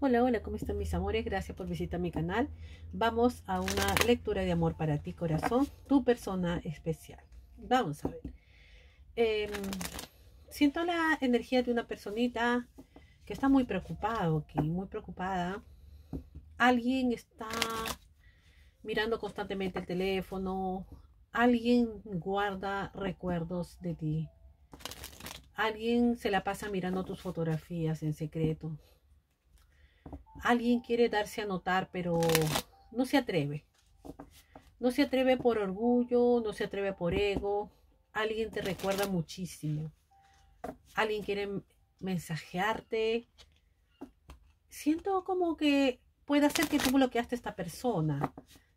Hola, hola, ¿cómo están mis amores? Gracias por visitar mi canal. Vamos a una lectura de amor para ti, corazón, tu persona especial. Vamos a ver. Em, siento la energía de una personita que está muy preocupada, ok, muy preocupada. Alguien está mirando constantemente el teléfono. Alguien guarda recuerdos de ti. Alguien se la pasa mirando tus fotografías en secreto alguien quiere darse a notar, pero no se atreve. No se atreve por orgullo, no se atreve por ego. Alguien te recuerda muchísimo. Alguien quiere mensajearte. Siento como que puede ser que tú bloqueaste a esta persona.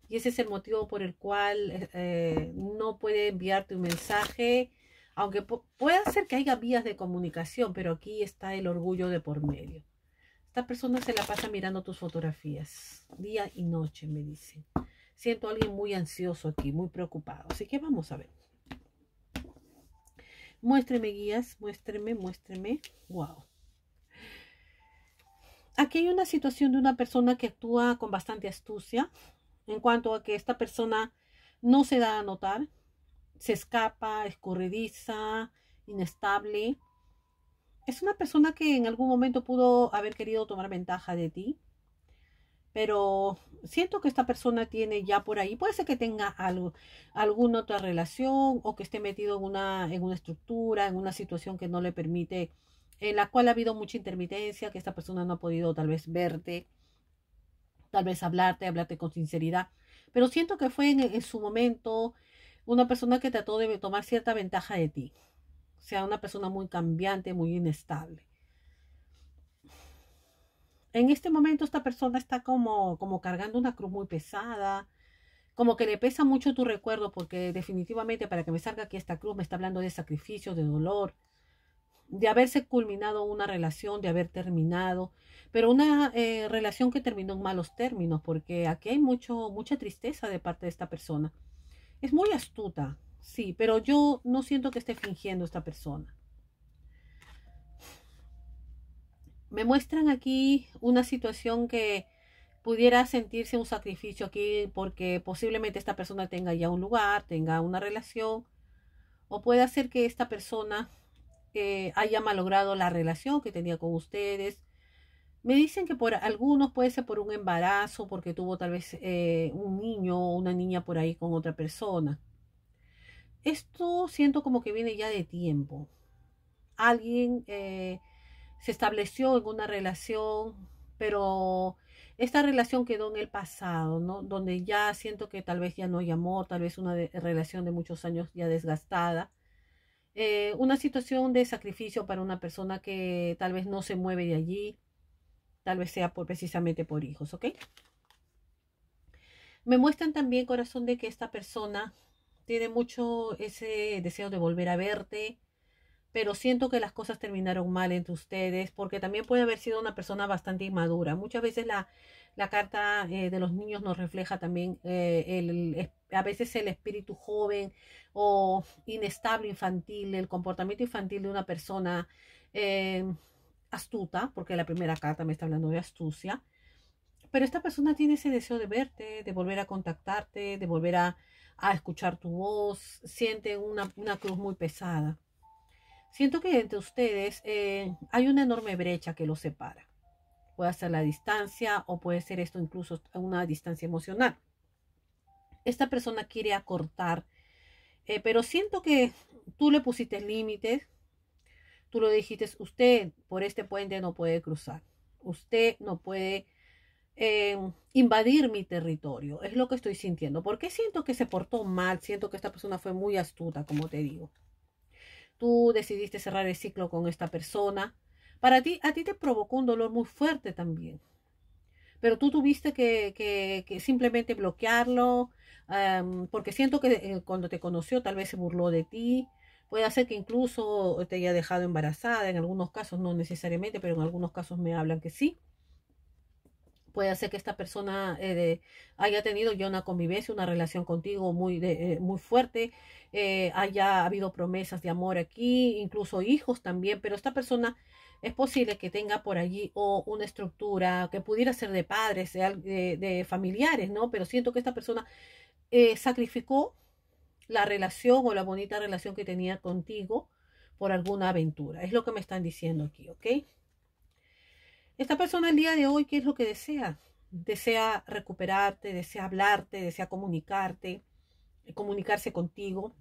Y ese es el motivo por el cual eh, no puede enviarte un mensaje. Aunque puede ser que haya vías de comunicación, pero aquí está el orgullo de por medio. Esta persona se la pasa mirando tus fotografías, día y noche, me dicen. Siento a alguien muy ansioso aquí, muy preocupado. Así que vamos a ver. Muéstreme, guías, muéstreme, muéstreme. Wow. Aquí hay una situación de una persona que actúa con bastante astucia en cuanto a que esta persona no se da a notar, se escapa, escorrediza, inestable es una persona que en algún momento pudo haber querido tomar ventaja de ti, pero siento que esta persona tiene ya por ahí, puede ser que tenga algo, alguna otra relación o que esté metido en una, en una estructura, en una situación que no le permite, en la cual ha habido mucha intermitencia, que esta persona no ha podido tal vez verte, tal vez hablarte, hablarte con sinceridad, pero siento que fue en, en su momento una persona que trató de tomar cierta ventaja de ti sea, una persona muy cambiante, muy inestable. En este momento esta persona está como, como cargando una cruz muy pesada, como que le pesa mucho tu recuerdo, porque definitivamente para que me salga aquí esta cruz me está hablando de sacrificio, de dolor, de haberse culminado una relación, de haber terminado, pero una eh, relación que terminó en malos términos, porque aquí hay mucho, mucha tristeza de parte de esta persona. Es muy astuta, Sí, pero yo no siento que esté fingiendo esta persona. Me muestran aquí una situación que pudiera sentirse un sacrificio aquí porque posiblemente esta persona tenga ya un lugar, tenga una relación, o puede ser que esta persona eh, haya malogrado la relación que tenía con ustedes. Me dicen que por algunos puede ser por un embarazo, porque tuvo tal vez eh, un niño o una niña por ahí con otra persona. Esto siento como que viene ya de tiempo. Alguien eh, se estableció en una relación, pero esta relación quedó en el pasado, ¿no? Donde ya siento que tal vez ya no hay amor, tal vez una relación de muchos años ya desgastada. Eh, una situación de sacrificio para una persona que tal vez no se mueve de allí, tal vez sea por, precisamente por hijos, ¿ok? Me muestran también, corazón, de que esta persona tiene mucho ese deseo de volver a verte, pero siento que las cosas terminaron mal entre ustedes porque también puede haber sido una persona bastante inmadura. Muchas veces la, la carta eh, de los niños nos refleja también eh, el, a veces el espíritu joven o inestable infantil, el comportamiento infantil de una persona eh, astuta, porque la primera carta me está hablando de astucia, pero esta persona tiene ese deseo de verte, de volver a contactarte, de volver a a escuchar tu voz, siente una, cruz muy pesada. Siento que entre ustedes eh, hay una enorme brecha que los separa. Puede ser la distancia o puede ser esto incluso una distancia emocional. Esta persona quiere acortar, eh, pero siento que tú le pusiste límites, tú lo dijiste, usted por este puente no puede cruzar, usted no puede eh, invadir mi territorio. Es lo que estoy sintiendo. Porque siento que se portó mal? Siento que esta persona fue muy astuta, como te digo. Tú decidiste cerrar el ciclo con esta persona. Para ti, a ti te provocó un dolor muy fuerte también. Pero tú tuviste que, simplemente bloquearlo, porque siento que eh, cuando te conoció tal vez se burló de ti, Puede ser que incluso te haya dejado embarazada, en algunos casos no necesariamente, pero en algunos casos me hablan que sí puede ser que esta persona eh, haya tenido ya una convivencia, una relación contigo muy, eh, muy fuerte, eh, haya habido promesas de amor aquí, incluso hijos también, pero esta persona es posible que tenga por allí o una estructura que pudiera ser de padres, de, de familiares, ¿no? Pero siento que esta persona sacrificó la relación o la bonita relación que tenía contigo por alguna aventura. Es lo que me están diciendo aquí, ¿ok? Esta persona el día de hoy, ¿qué es lo que desea? Desea recuperarte, desea hablarte, desea comunicarte, comunicarse contigo.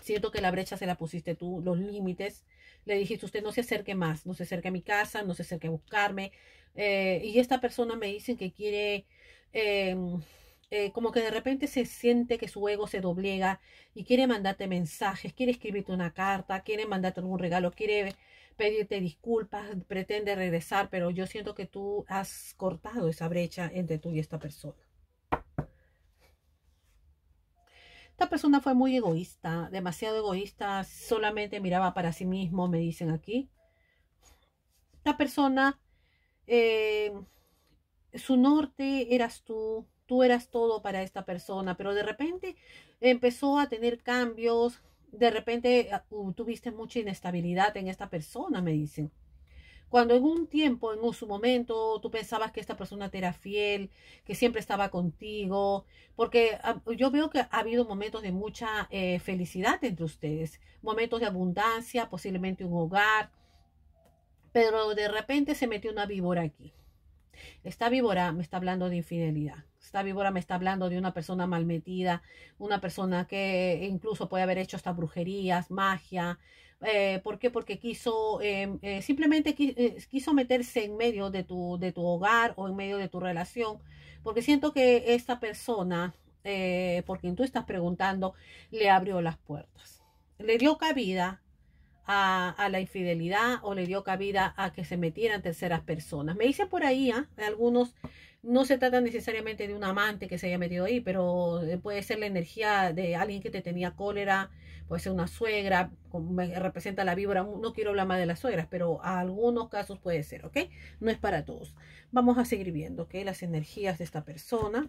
Siento que la brecha se la pusiste tú, los límites. Le dijiste, usted no se acerque más, no se acerque a mi casa, no se acerque a buscarme. Eh, y esta persona me dice que quiere, em, eh, como que de repente se siente que su ego se doblega y quiere mandarte mensajes, quiere escribirte una carta, quiere mandarte algún regalo, quiere pedirte disculpas, pretende regresar, pero yo siento que tú has cortado esa brecha entre tú y esta persona. Esta persona fue muy egoísta, demasiado egoísta, solamente miraba para sí mismo, me dicen aquí. Esta persona, eh, su norte eras tú, tú eras todo para esta persona, pero de repente empezó a tener cambios, de repente ah, tuviste mucha inestabilidad en esta persona, me dicen. Cuando en un tiempo, en su momento, tú pensabas que esta persona te era fiel, que siempre estaba contigo, porque ah, yo veo que ha habido momentos de mucha eh, felicidad entre ustedes, momentos de abundancia, posiblemente un hogar, pero de repente se metió una víbora aquí. Esta víbora me está hablando de infidelidad. Esta víbora me está hablando de una persona mal metida, una persona que incluso puede haber hecho estas brujerías, magia. Eh, ¿Por qué? Porque quiso, em, eh, simplemente eh, quiso meterse en medio de tu, de tu hogar o en medio de tu relación. Porque siento que esta persona, por quien tú estás preguntando, le abrió las puertas. Le dio cabida a, la infidelidad o le dio cabida a que se metieran terceras personas. Me dice por ahí, ¿ah? algunos, no se trata necesariamente de un amante que se haya metido ahí, pero eh, puede ser la energía de alguien que te tenía cólera, puede ser una suegra, representa la víbora, no quiero hablar más de las suegras, pero a algunos casos puede ser, ¿ok? No es para todos. Vamos a seguir viendo, ¿ok? Las energías de esta persona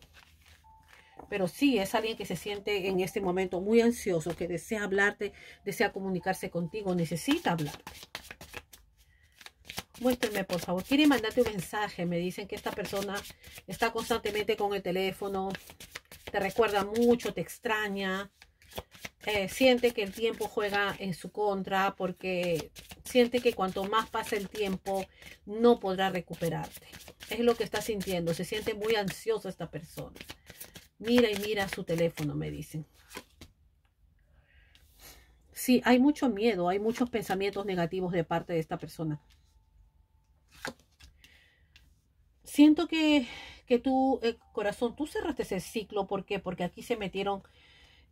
pero sí es alguien que se siente en este momento muy ansioso, que desea hablarte, desea comunicarse contigo, necesita hablarte. Muéstrame, por favor. Quiere mandarte un mensaje. Me dicen que esta persona está constantemente con el teléfono, te recuerda mucho, te extraña. Eh, siente que el tiempo juega en su contra porque siente que cuanto más pasa el tiempo no podrá recuperarte. Es lo que está sintiendo. Se siente muy ansioso esta persona. Mira y mira su teléfono, me dicen. Sí, hay mucho miedo, hay muchos pensamientos negativos de parte de esta persona. Siento que, que tú, eh, corazón, tú cerraste ese ciclo. ¿Por qué? Porque aquí se metieron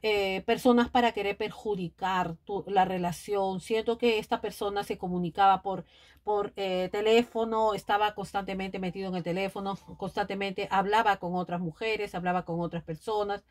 eh, personas para querer perjudicar la relación. Siento que esta persona se comunicaba por por teléfono, estaba constantemente metido en el teléfono, constantemente hablaba con otras mujeres, hablaba con otras personas.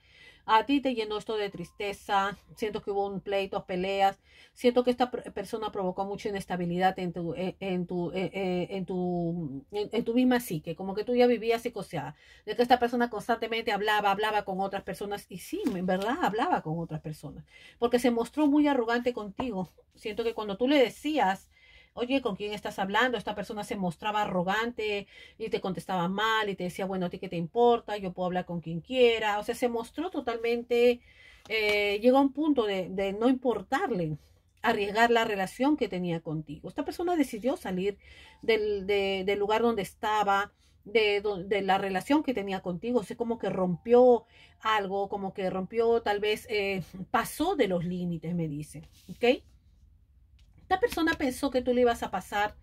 A ti te llenó esto de tristeza, siento que hubo un pleito, peleas, siento que esta persona provocó mucha inestabilidad en tu, e-, e-, e-, en, tu, en, tu en, tu misma psique, como que tú ya vivías sea, de que esta persona constantemente hablaba, hablaba con otras personas y sí, en verdad hablaba con otras personas, porque se mostró muy arrogante contigo. Siento que cuando tú le decías, oye, ¿con quién estás hablando? Esta persona se mostraba arrogante y te contestaba mal y te decía, bueno, ¿a ti qué te importa? Yo puedo hablar con quien quiera. O sea, se mostró totalmente, eh, llegó a un punto de, no importarle arriesgar la relación que tenía contigo. Esta persona decidió salir del, lugar donde estaba, de, la relación que tenía contigo. O sea, como que rompió algo, como que rompió, tal vez eh, pasó de los límites, me dice. ¿Ok? Esta persona pensó que tú le ibas a pasar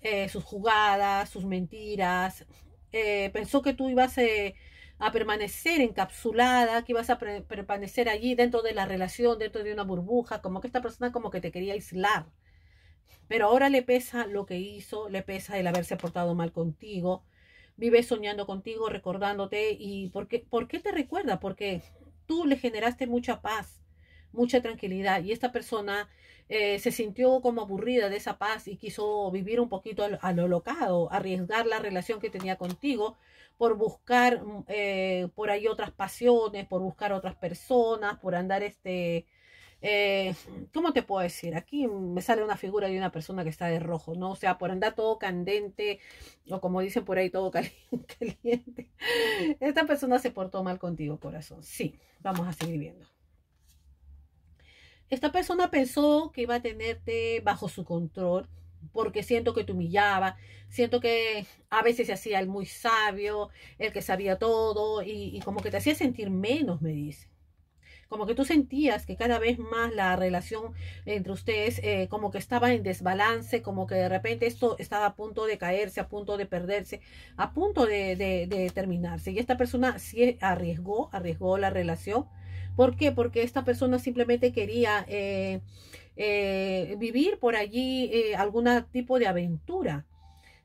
eh, sus jugadas, sus mentiras, eh, pensó que tú ibas eh, a permanecer encapsulada, que ibas a permanecer allí dentro de la relación, dentro de una burbuja, como que esta persona como que te quería aislar. Pero ahora le pesa lo que hizo, le pesa el haberse portado mal contigo, vive soñando contigo, recordándote. ¿Y por qué, por qué te recuerda? Porque tú le generaste mucha paz, mucha tranquilidad y esta persona eh, se sintió como aburrida de esa paz y quiso vivir un poquito a lo locado, arriesgar la relación que tenía contigo por buscar mm, eh, por ahí otras pasiones, por buscar otras personas, por andar este, eh, ¿cómo te puedo decir? Aquí me sale una figura de una persona que está de rojo, ¿no? O sea, por andar todo candente, o como dicen por ahí, todo caliente. Esta persona se portó mal contigo, corazón. Sí, vamos a seguir viendo. Esta persona pensó que iba a tenerte bajo su control porque siento que te humillaba, siento que a veces se hacía el muy sabio, el que sabía todo y, como que te hacía sentir menos, me dice. Como que tú sentías que cada vez más la relación entre ustedes eh, como que estaba en desbalance, como que de repente esto estaba a punto de caerse, a punto de perderse, a punto de, de, de terminarse. Y esta persona sí arriesgó, arriesgó la relación ¿Por qué? Porque esta persona simplemente quería eh, eh, vivir por allí eh, algún tipo de aventura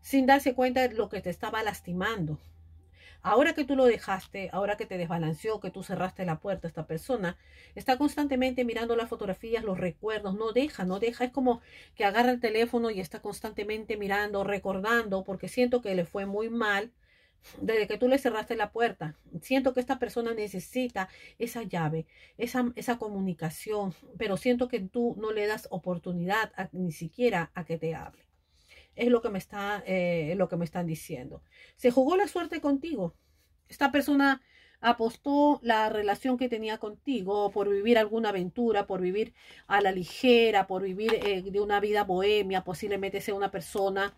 sin darse cuenta de lo que te estaba lastimando. Ahora que tú lo dejaste, ahora que te desbalanceó, que tú cerraste la puerta, esta persona está constantemente mirando las fotografías, los recuerdos, no deja, no deja, es como que agarra el teléfono y está constantemente mirando, recordando, porque siento que le fue muy mal desde que tú le cerraste la puerta. Siento que esta persona necesita esa llave, esa, esa comunicación, pero siento que tú no le das oportunidad ni siquiera a que te hable. Es lo que, me está, eh, lo que me están diciendo. Se jugó la suerte contigo. Esta persona apostó la relación que tenía contigo por vivir alguna aventura, por vivir a la ligera, por vivir eh, de una vida bohemia, posiblemente sea una persona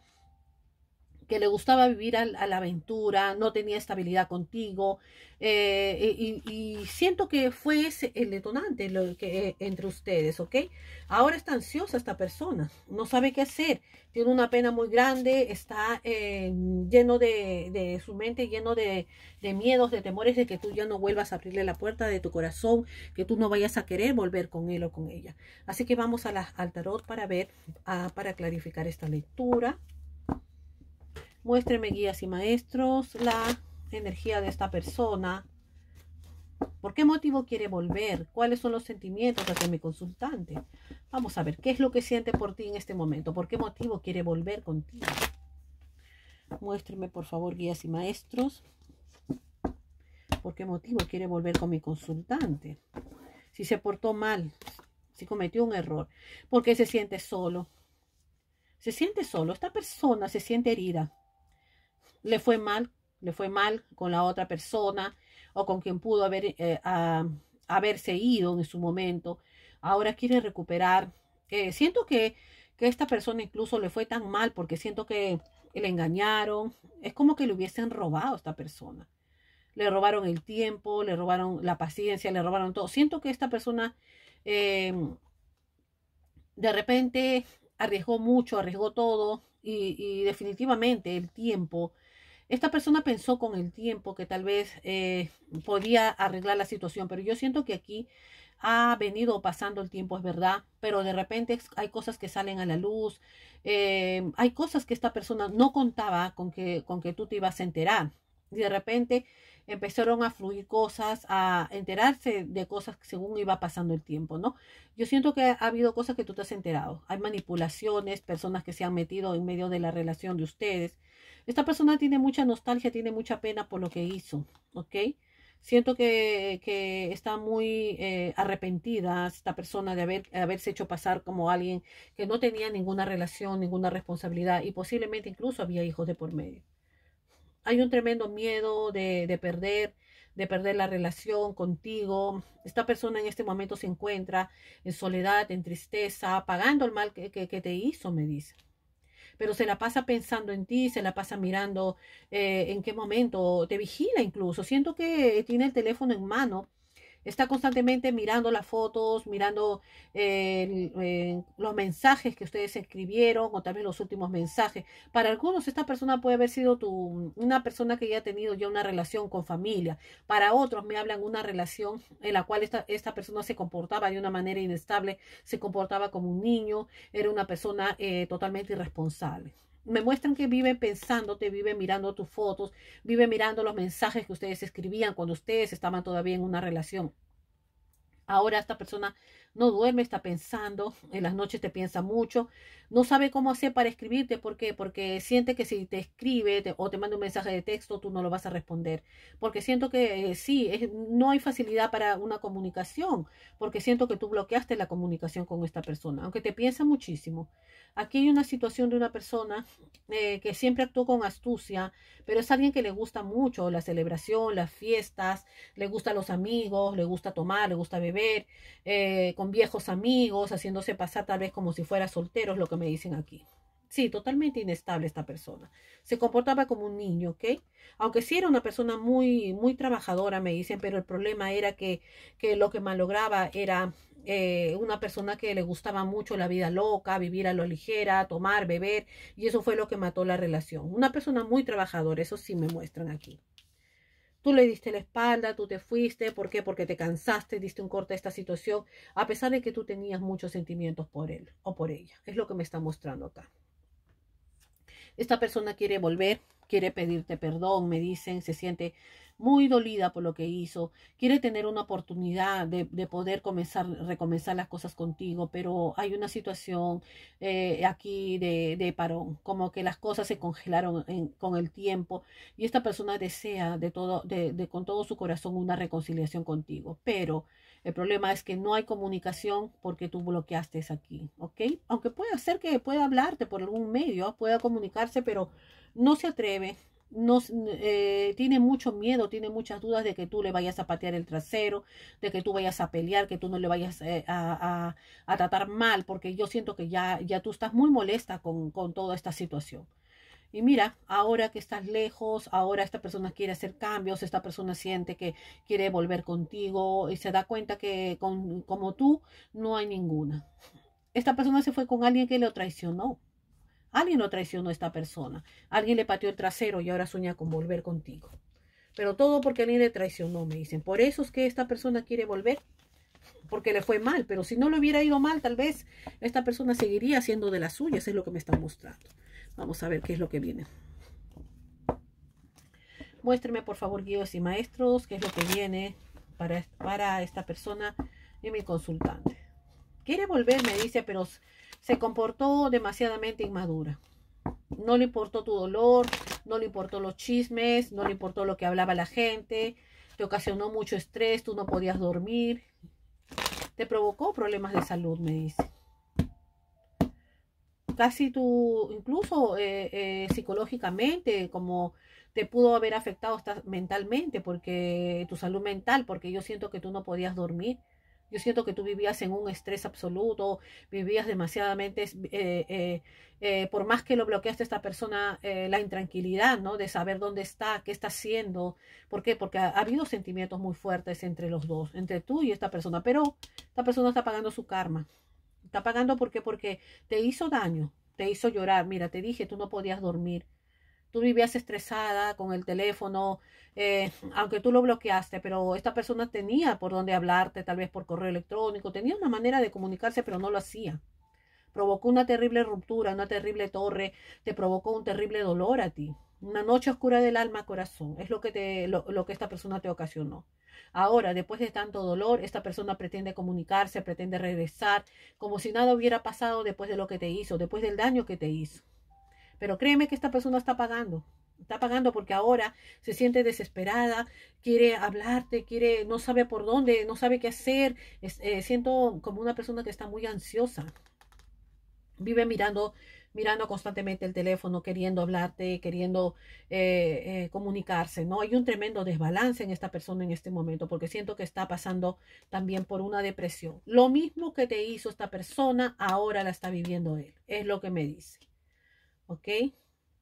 que le gustaba vivir a la aventura, no tenía estabilidad contigo, eh, y, siento que fue ese el detonante lo que, eh, entre ustedes, ¿ok? Ahora está ansiosa esta persona, no sabe qué hacer, tiene una pena muy grande, está eh, lleno de, su mente, lleno de, miedos, de temores de que tú ya no vuelvas a abrirle la puerta de tu corazón, que tú no vayas a querer volver con él o con ella. Así que vamos a la, al tarot para ver, ah, para clarificar esta lectura. Muéstreme, guías y maestros, la energía de esta persona. ¿Por qué motivo quiere volver? ¿Cuáles son los sentimientos hacia mi consultante? Vamos a ver, ¿qué es lo que siente por ti en este momento? ¿Por qué motivo quiere volver contigo? Muéstreme, por favor, guías y maestros. ¿Por qué motivo quiere volver con mi consultante? Si se portó mal, si cometió un error, ¿por qué se siente solo? Se siente solo, esta persona se siente herida, le fue mal, le fue mal con la otra persona o con quien pudo haber, eh, haberse ido en su momento. Ahora quiere recuperar. Eh, siento que, que esta persona incluso le fue tan mal porque siento que le engañaron. Es como que le hubiesen robado a esta persona. Le robaron el tiempo, le robaron la paciencia, le robaron todo. Siento que esta persona em, de repente arriesgó mucho, arriesgó todo y definitivamente el tiempo esta persona pensó con el tiempo que tal vez eh, podía arreglar la situación, pero yo siento que aquí ha venido pasando el tiempo, es verdad, pero de repente hay cosas que salen a la luz, eh, hay cosas que esta persona no contaba con que, con que tú te ibas a enterar. Y de repente empezaron a fluir cosas, a enterarse de cosas según iba pasando el tiempo, ¿no? Yo siento que ha habido cosas que tú te has enterado. Hay manipulaciones, personas que se han metido en medio de la relación de ustedes. Esta persona tiene mucha nostalgia, tiene mucha pena por lo que hizo, ¿ok? Siento que, que está muy eh, arrepentida esta persona de haber, haberse hecho pasar como alguien que no tenía ninguna relación, ninguna responsabilidad y posiblemente incluso había hijos de por medio. Hay un tremendo miedo de, de perder, de perder la relación contigo. Esta persona en este momento se encuentra en soledad, en tristeza, pagando el mal que te hizo, me dice pero se la pasa pensando en ti, se la pasa mirando eh, en qué momento, te vigila incluso. Siento que tiene el teléfono en mano está constantemente mirando las fotos, mirando eh, eh, los mensajes que ustedes escribieron o también los últimos mensajes. Para algunos esta persona puede haber sido tu, una persona que ya ha tenido ya una relación con familia. Para otros me hablan una relación en la cual esta, persona se comportaba de una manera inestable, se comportaba como un niño, era una persona eh, totalmente irresponsable me muestran que viven pensándote, vive mirando tus fotos, vive mirando los mensajes que ustedes escribían cuando ustedes estaban todavía en una relación. Ahora esta persona no duerme, está pensando, en las noches te piensa mucho, no sabe cómo hacer para escribirte, ¿por qué? Porque siente que si te escribe o te manda un mensaje de texto, tú no lo vas a responder, porque siento que eh, sí, no hay facilidad para una comunicación, porque siento que tú bloqueaste la comunicación con esta persona, aunque te piensa muchísimo. Aquí hay una situación de una persona eh, que siempre actuó con astucia, pero es alguien que le gusta mucho la celebración, las fiestas, le gusta los amigos, le gusta tomar, le gusta beber ver eh, con viejos amigos, haciéndose pasar tal vez como si fuera solteros, lo que me dicen aquí. Sí, totalmente inestable esta persona. Se comportaba como un niño, ¿ok? Aunque sí era una persona muy, muy trabajadora, me dicen, pero el problema era que, que lo que malograba era eh, una persona que le gustaba mucho la vida loca, vivir a lo ligera, tomar, beber, y eso fue lo que mató la relación. Una persona muy trabajadora, eso sí me muestran aquí. Tú le diste la espalda, tú te fuiste, ¿por qué? Porque te cansaste, diste un corte a esta situación, a pesar de que tú tenías muchos sentimientos por él o por ella. Es lo que me está mostrando acá. Esta persona quiere volver, quiere pedirte perdón, me dicen, se siente muy dolida por lo que hizo, quiere tener una oportunidad de, poder comenzar, recomenzar las cosas contigo, pero hay una situación eh, aquí de, de, parón, como que las cosas se congelaron con el tiempo y esta persona desea de todo, de, con todo su corazón una reconciliación contigo, pero el problema es que no hay comunicación porque tú bloqueaste aquí, ¿ok? Aunque puede ser que pueda hablarte por algún medio, pueda comunicarse, pero no se atreve, no, eh, tiene mucho miedo, tiene muchas dudas de que tú le vayas a patear el trasero, de que tú vayas a pelear, que tú no le vayas eh, a, a, tratar mal, porque yo siento que ya, ya tú estás muy molesta con, con toda esta situación. Y mira, ahora que estás lejos, ahora esta persona quiere hacer cambios, esta persona siente que quiere volver contigo y se da cuenta que como tú no hay ninguna. Esta persona se fue con alguien que lo traicionó. Alguien lo traicionó a esta persona. Alguien le pateó el trasero y ahora sueña con volver contigo. Pero todo porque alguien le traicionó, me dicen. Por eso es que esta persona quiere volver porque le fue mal, pero si no le hubiera ido mal, tal vez esta persona seguiría siendo de las suyas, es lo que me están mostrando. Vamos a ver qué es lo que viene. Muéstreme, por favor, guías y maestros, qué es lo que viene para, para esta persona y mi consultante. Quiere volver, me dice, pero se comportó demasiadamente inmadura. No le importó tu dolor, no le importó los chismes, no le importó lo que hablaba la gente, te ocasionó mucho estrés, tú no podías dormir, te provocó problemas de salud, me dice casi tu, incluso eh, eh, psicológicamente, como te pudo haber afectado hasta mentalmente, porque tu salud mental, porque yo siento que tú no podías dormir, yo siento que tú vivías en un estrés absoluto, vivías demasiadamente, eh, por más que lo bloqueaste esta persona, la intranquilidad, ¿no? De saber dónde está, qué está haciendo. ¿Por qué? Porque ha, habido sentimientos muy fuertes entre los dos, entre tú y esta persona, pero esta persona está pagando su karma. Está pagando porque porque te hizo daño, te hizo llorar. Mira, te dije, tú no podías dormir. Tú vivías estresada con el teléfono, eh, aunque tú lo bloqueaste, pero esta persona tenía por dónde hablarte, tal vez por correo electrónico, tenía una manera de comunicarse, pero no lo hacía. Provocó una terrible ruptura, una terrible torre, te provocó un terrible dolor a ti. Una noche oscura del alma, corazón. Es lo que, te, lo, que esta persona te ocasionó. Ahora, después de tanto dolor, esta persona pretende comunicarse, pretende regresar, como si nada hubiera pasado después de lo que te hizo, después del daño que te hizo. Pero créeme que esta persona está pagando. Está pagando porque ahora se siente desesperada, quiere hablarte, quiere, no sabe por dónde, no sabe qué hacer. Eh, siento como una persona que está muy ansiosa. Vive mirando mirando constantemente el teléfono, queriendo hablarte, queriendo eh, eh, comunicarse, ¿no? Hay un tremendo desbalance en esta persona en este momento porque siento que está pasando también por una depresión. Lo mismo que te hizo esta persona, ahora la está viviendo él, es lo que me dice, ¿ok?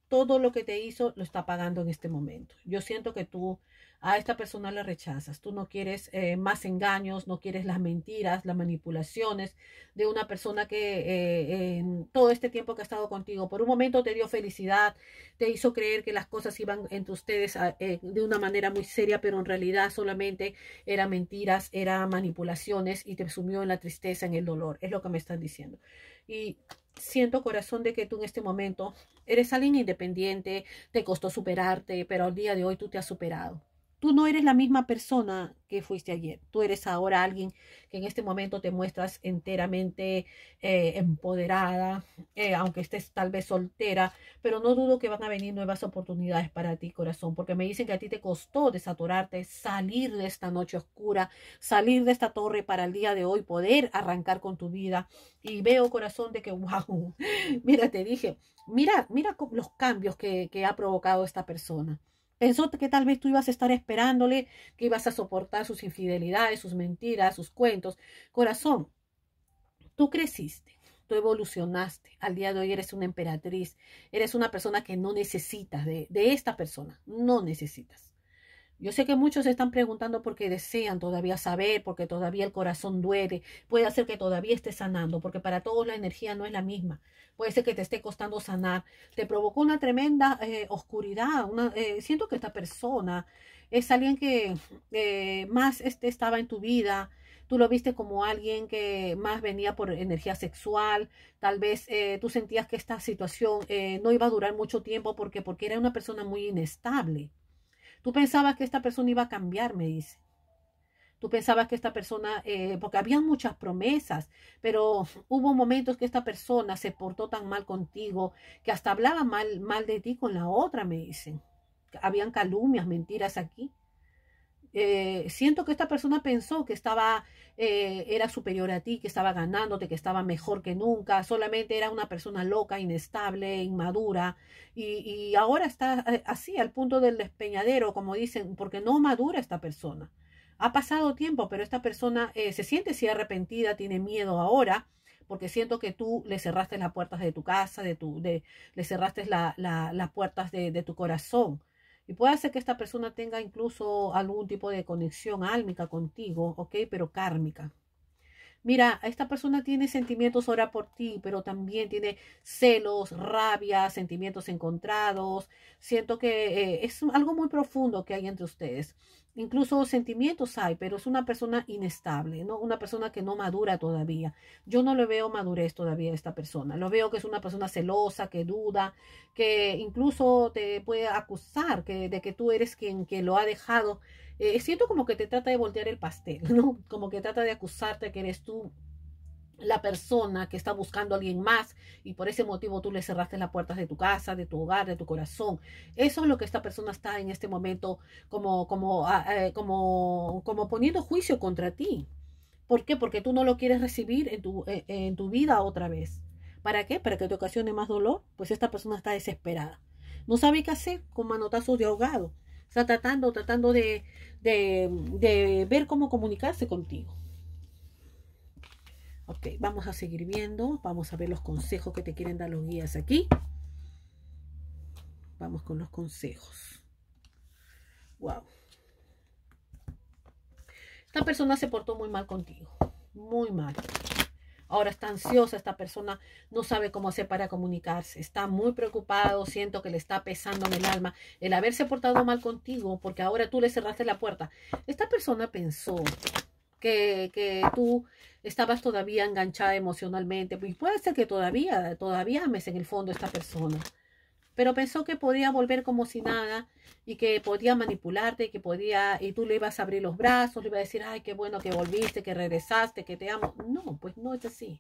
Todo lo que te hizo lo está pagando en este momento. Yo siento que tú a esta persona la rechazas. Tú no quieres eh, más engaños, no quieres las mentiras, las manipulaciones de una persona que eh, en todo este tiempo que ha estado contigo, por un momento te dio felicidad, te hizo creer que las cosas iban entre ustedes eh, de una manera muy seria, pero en realidad solamente eran mentiras, eran manipulaciones y te sumió en la tristeza, en el dolor. Es lo que me están diciendo. Y siento corazón de que tú en este momento eres alguien independiente, te costó superarte, pero al día de hoy tú te has superado. Tú no eres la misma persona que fuiste ayer. Tú eres ahora alguien que en este momento te muestras enteramente eh, empoderada, eh, aunque estés tal vez soltera, pero no dudo que van a venir nuevas oportunidades para ti, corazón, porque me dicen que a ti te costó desatorarte, salir de esta noche oscura, salir de esta torre para el día de hoy, poder arrancar con tu vida. Y veo, corazón, de que, wow, mira, te dije, mira, mira los cambios que ha provocado esta persona. Pensó que tal vez tú ibas a estar esperándole, que ibas a soportar sus infidelidades, sus mentiras, sus cuentos. Corazón, tú creciste, tú evolucionaste. Al día de hoy eres una emperatriz, eres una persona que no necesitas de, de esta persona, no necesitas. Yo sé que muchos se están preguntando porque desean todavía saber, porque todavía el corazón duele. Puede ser que todavía esté sanando, porque para todos la energía no es la misma. Puede ser que te esté costando sanar. Te provocó una tremenda eh, oscuridad. Una, eh, siento que esta persona es alguien que eh, más este, estaba en tu vida. Tú lo viste como alguien que más venía por energía sexual. Tal vez tú sentías que esta situación no iba a durar mucho tiempo porque, porque era una persona muy inestable Tú pensabas que esta persona iba a cambiar, me dice. Tú pensabas que esta persona, eh, porque habían muchas promesas, pero hubo momentos que esta persona se portó tan mal contigo que hasta hablaba mal, mal de ti con la otra, me dicen. Habían calumnias, mentiras aquí. Eh, siento que esta persona pensó que estaba, eh, era superior a ti, que estaba ganándote, que estaba mejor que nunca, solamente era una persona loca, inestable, inmadura, y, ahora está eh, así, al punto del despeñadero, como dicen, porque no madura esta persona. Ha pasado tiempo, pero esta persona se siente si arrepentida, tiene miedo ahora, porque siento que tú le cerraste las puertas de tu casa, de tu, de, le cerraste las puertas de tu corazón y puede ser que esta persona tenga incluso algún tipo de conexión álmica contigo, ¿ok? Pero kármica. Mira, esta persona tiene sentimientos ahora por ti, pero también tiene celos, rabia, sentimientos encontrados. Siento que eh, es algo muy profundo que hay entre ustedes. Incluso sentimientos hay, pero es una persona inestable, ¿no? Una persona que no madura todavía. Yo no le veo madurez todavía a esta persona. Lo veo que es una persona celosa, que duda, que incluso te puede acusar de que tú eres quien que lo ha dejado eh, siento como que te trata de voltear el pastel, ¿no? Como que trata de acusarte que eres tú la persona que está buscando a alguien más y por ese motivo tú le cerraste las puertas de tu casa, de tu hogar, de tu corazón. Eso es lo que esta persona está en este momento como, como, ah, eh, como, poniendo juicio contra ti. ¿Por qué? Porque tú no lo quieres recibir en tu, eh, en tu vida otra vez. ¿Para qué? Para que te ocasione más dolor. Pues esta persona está desesperada. No sabe qué hacer con manotazos de ahogado está tratando, tratando de, de ver cómo comunicarse contigo. Ok, vamos a seguir viendo. Vamos a ver los consejos que te quieren dar los guías aquí. Vamos con los consejos. Wow. Esta persona se portó muy mal contigo. Muy mal. Ahora está ansiosa esta persona, no sabe cómo hacer para comunicarse, está muy preocupado, siento que le está pesando en el alma el haberse portado mal contigo porque ahora tú le cerraste la puerta. Esta persona pensó que, tú estabas todavía enganchada emocionalmente. Y puede ser que todavía, todavía ames en el fondo esta persona pero pensó que podía volver como si nada y que podía manipularte, y que podía, y tú le ibas a abrir los brazos, le ibas a decir, ay, qué bueno que volviste, que regresaste, que te amo. No, pues no es así.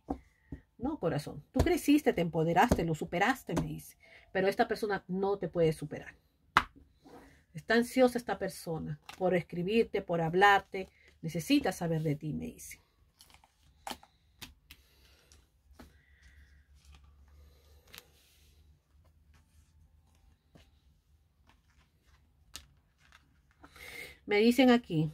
No, corazón, tú creciste, te empoderaste, lo superaste, me dice, pero esta persona no te puede superar. Está ansiosa esta persona por escribirte, por hablarte, necesita saber de ti, me dice. Me dicen aquí,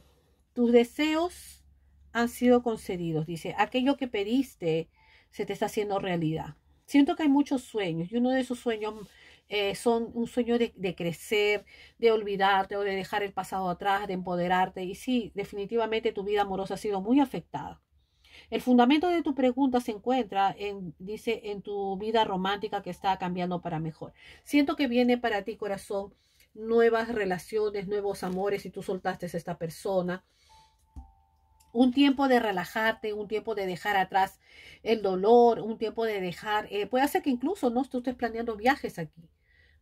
tus deseos han sido concedidos. Dice, aquello que pediste se te está haciendo realidad. Siento que hay muchos sueños y uno de esos sueños eh, son un sueño de, de, crecer, de olvidarte o de dejar el pasado atrás, de empoderarte. Y sí, definitivamente tu vida amorosa ha sido muy afectada. El fundamento de tu pregunta se encuentra en, dice, en tu vida romántica que está cambiando para mejor. Siento que viene para ti, corazón, nuevas relaciones, nuevos amores, si tú soltaste a esta persona. Un tiempo de relajarte, un tiempo de dejar atrás el dolor, un tiempo de dejar, eh, puede hacer que incluso no tú estés planeando viajes aquí,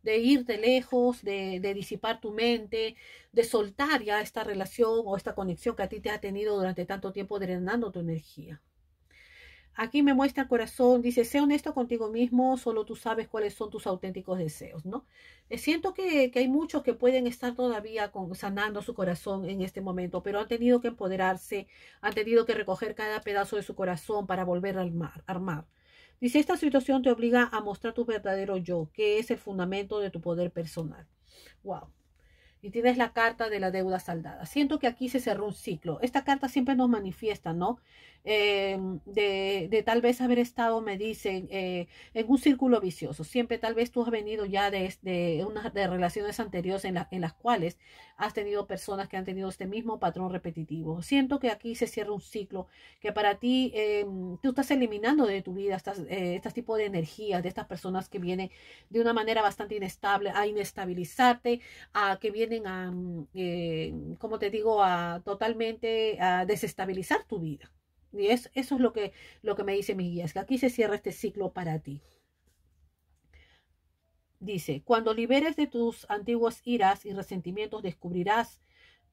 de irte lejos, de disipar tu mente, de soltar ya esta relación o esta conexión que a ti te ha tenido durante tanto tiempo drenando tu energía. Aquí me muestra el corazón, dice, sé honesto contigo mismo, solo tú sabes cuáles son tus auténticos deseos, ¿no? Eh, siento que, hay muchos que pueden estar todavía sanando su corazón en este momento, pero han tenido que empoderarse, han tenido que recoger cada pedazo de su corazón para volver a armar. Dice, esta situación te obliga a mostrar tu verdadero yo, que es el fundamento de tu poder personal. Wow y tienes la carta de la deuda saldada. Siento que aquí se cerró un ciclo. Esta carta siempre nos manifiesta, ¿no? Em, de, tal vez haber estado, me dicen, eh, en un círculo vicioso. Siempre tal vez tú has venido ya de, de, de relaciones anteriores en, en las cuales has tenido personas que han tenido este mismo patrón repetitivo. Siento que aquí se cierra un ciclo, que para ti em, tú estás eliminando de tu vida estas, eh, este tipo de energías, de estas personas que vienen de una manera bastante inestable, a inestabilizarte, a que vienen a, mm, eh, como te digo, a totalmente a desestabilizar tu vida. Y es, eso es lo que, lo que me dice mi guía, es que aquí se cierra este ciclo para ti. Dice, cuando liberes de tus antiguas iras y resentimientos, descubrirás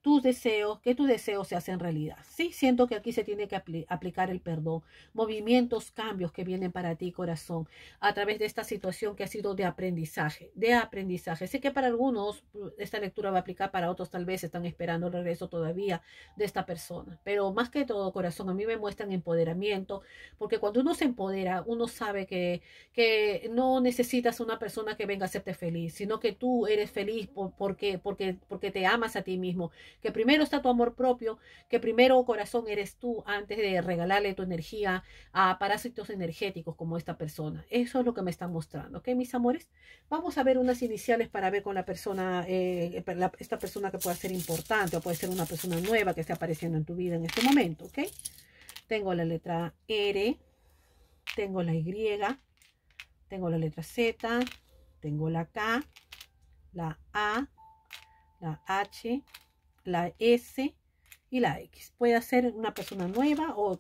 tus deseos, que tus deseos se hacen realidad. Sí, siento que aquí se tiene que aplicar el perdón, movimientos, cambios que vienen para ti, corazón, a través de esta situación que ha sido de aprendizaje, de aprendizaje. Sé que para algunos uh, esta lectura va a aplicar, para otros tal vez están esperando el regreso todavía de esta persona, pero más que todo, corazón, a mí me muestran empoderamiento, porque cuando uno se empodera, uno sabe que, que no necesitas una persona que venga a hacerte feliz, sino que tú eres feliz por, porque, porque, porque te amas a ti mismo que primero está tu amor propio, que primero corazón eres tú antes de regalarle tu energía a parásitos energéticos como esta persona. Eso es lo que me están mostrando, ¿ok, mis amores? Vamos a ver unas iniciales para ver con la persona, eh, esta persona que pueda ser importante o puede ser una persona nueva que esté apareciendo en tu vida en este momento, ¿ok? Tengo la letra R, tengo la Y, tengo la letra Z, tengo la K, la A, la H, la S y la X. Puede ser una persona nueva o,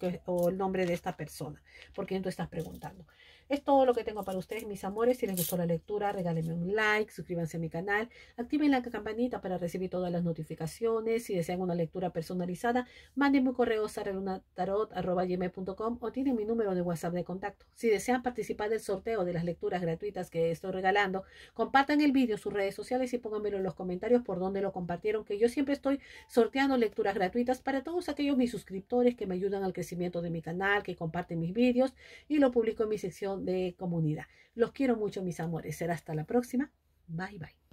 el nombre de esta persona, porque tú estás preguntando. Es todo lo que tengo para ustedes, mis amores. Si les gustó la lectura, regálenme un like, suscríbanse a mi canal, activen la campanita para recibir todas las notificaciones. Si desean una lectura personalizada, mándenme un correo saraluna.tarot@gmail.com o tienen mi número de WhatsApp de contacto. Si desean participar del sorteo de las lecturas gratuitas que estoy regalando, compartan el vídeo en sus redes sociales y pónganmelo en los comentarios por dónde lo compartieron, que yo siempre estoy sorteando lecturas gratuitas para todos aquellos mis suscriptores que me ayudan al crecimiento de mi canal, que comparten mis vídeos y lo publico en mi sección de comunidad. Los quiero mucho, mis amores. Será hasta la próxima. Bye, bye.